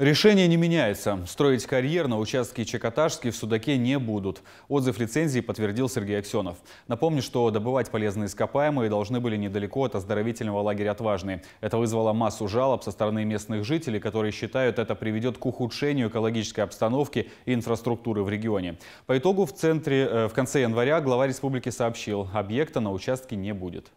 Решение не меняется. Строить карьер на участке Чекоташский в Судаке не будут. Отзыв лицензии подтвердил Сергей Аксенов. Напомню, что добывать полезные ископаемые должны были недалеко от оздоровительного лагеря «Отважный». Это вызвало массу жалоб со стороны местных жителей, которые считают, это приведет к ухудшению экологической обстановки и инфраструктуры в регионе. По итогу в, центре, э, в конце января глава республики сообщил, объекта на участке не будет.